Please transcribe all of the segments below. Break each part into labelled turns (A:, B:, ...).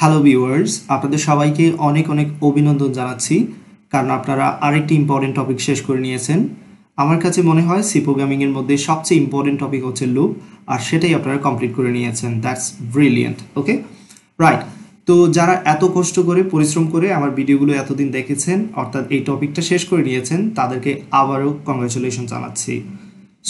A: hello viewers আপনাদের সবাইকে অনেক অনেক অভিনন্দন জানাচ্ছি কারণ আপনারা আরেকটি ইম্পর্টেন্ট টপিক শেষ করে নিয়েছেন আমার কাছে মনে হয় সি প্রোগ্রামিংয়ের মধ্যে সবচেয়ে ইম্পর্টেন্ট টপিক হচ্ছে লুপ আর সেটাই আপনারা কমপ্লিট করে নিয়েছেন দ্যাটস ব্রিলিয়েন্ট ওকে রাইট তো যারা এত কষ্ট করে পরিশ্রম করে আমার ভিডিওগুলো এতদিন দেখেছেন অর্থাৎ এই টপিকটা শেষ করে নিয়েছেন তাদেরকে আবারও কংগ্রাচুলেশন জানাচ্ছি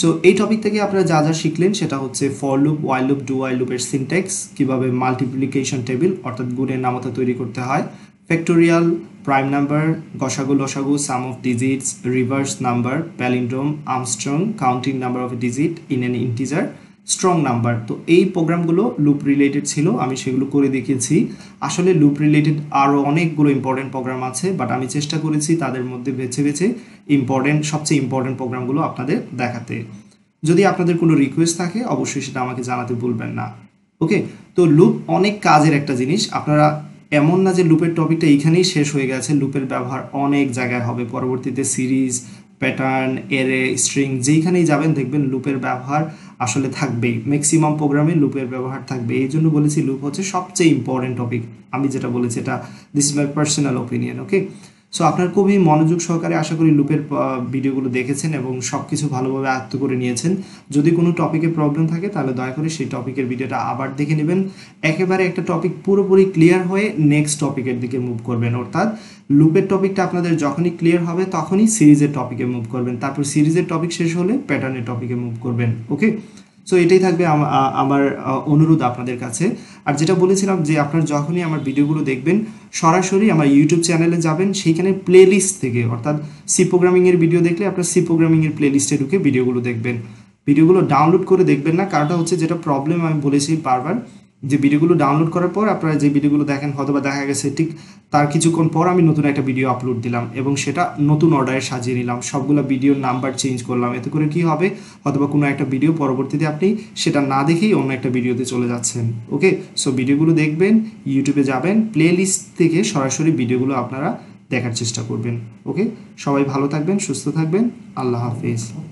A: সো এই টপিক থেকে আপনারা যা যা শিখলেন সেটা হচ্ছে for loop while loop do while লুপের সিনটেক্স কীভাবে মাল্টিপ্লিকেশন টেবিল অর্থাৎ গুণের নামতা তৈরি করতে হয় ফ্যাক্টোরিয়াল প্রাইম নাম্বার গসাগু লসাগু sum of digits reverse number palindrome Armstrong counting number of digit in an integer strong number তো এই প্রোগ্রামগুলো লুপ রিলেটেড ছিল আমি সেগুলো করে দেখিয়েছি আসলে লুপ রিলেটেড আরও অনেকগুলো ইম্পর্টেন্ট প্রোগ্রাম আছে বাট আমি চেষ্টা করেছি তাদের মধ্যে বেছে বেছে ইম্পর্টেন্ট সবচেয়ে ইম্পর্টেন্ট প্রোগ্রামগুলো আপনাদের দেখাতে যদি আপনাদের কোনো রিকোয়েস্ট থাকে অবশ্যই সেটা আমাকে জানাতে ভুলবেন না ওকে তো লুপ অনেক কাজের একটা জিনিস আপনারা এমন না যে লুপের টপিকটা এইখানেই শেষ হয়ে গেছে লুপের ব্যবহার অনেক জায়গায় হবে পরবর্তীতে সিরিজ প্যাটার্ন এরে স্ট্রিং যেইখানেই যাবেন দেখবেন লুপের ব্যবহার আসলে থাকবে ম্যাক্সিমাম প্রোগ্রামে লুপের ব্যবহার থাকবে এই জন্য বলেছি লুপ হচ্ছে সবচেয়ে ইম্পর্টেন্ট টপিক আমি যেটা বলেছি এটা this is my personal opinion okay so আপনার খুবই মনোযোগ সহকারে আশা করি লুপের ভিডিওগুলো দেখেছেন এবং সব কিছু ভালোভাবে আয়ত্ত করে নিয়েছেন যদি কোনো টপিকে প্রবলেম থাকে তাহলে দয়া করে সেই টপিকের ভিডিওটা আবার দেখে নেবেন একেবারে একটা টপিক পুরোপুরি ক্লিয়ার হয়ে নেক্সট টপিকের দিকে মুভ করবেন অর্থাৎ লুপের টপিকটা আপনাদের যখনই ক্লিয়ার হবে তখনই সিরিজের টপিকে মুভ করবেন তারপর সিরিজের টপিক শেষ হলে প্যাটার্নের টপিকে মুভ করবেন ওকে সো এটাই থাকবে আমার অনুরোধ আপনাদের কাছে আর যেটা বলেছিলাম যে আপনার যখনই আমার ভিডিওগুলো দেখবেন সরাসরি আমার ইউটিউব চ্যানেলে যাবেন সেইখানে প্লেলিস্ট থেকে অর্থাৎ সি প্রোগ্রামিংয়ের ভিডিও দেখলে আপনার সি প্রোগ্রামিংয়ের প্লেলিস্টে ঢুকে ভিডিওগুলো দেখবেন ভিডিওগুলো ডাউনলোড করে দেখবেন না কারণটা হচ্ছে যেটা প্রবলেম আমি বলেছি বারবার যে ভিডিওগুলো ডাউনলোড করার পর আপনারা যে ভিডিওগুলো দেখেন হয়তো বা দেখা গেছে ঠিক তার কিছুক্ষণ পর আমি নতুন একটা ভিডিও আপলোড দিলাম এবং সেটা নতুন অর্ডারে সাজিয়ে নিলাম সবগুলো ভিডিওর নাম্বার চেঞ্জ করলাম এতে করে কি হবে অথবা কোনো একটা ভিডিও পরবর্তীতে আপনি সেটা না দেখেই অন্য একটা ভিডিওতে চলে যাচ্ছেন ওকে সো ভিডিওগুলো দেখবেন ইউটিউবে যাবেন প্লে থেকে সরাসরি ভিডিওগুলো আপনারা দেখার চেষ্টা করবেন ওকে সবাই ভালো থাকবেন সুস্থ থাকবেন আল্লাহ হাফিজ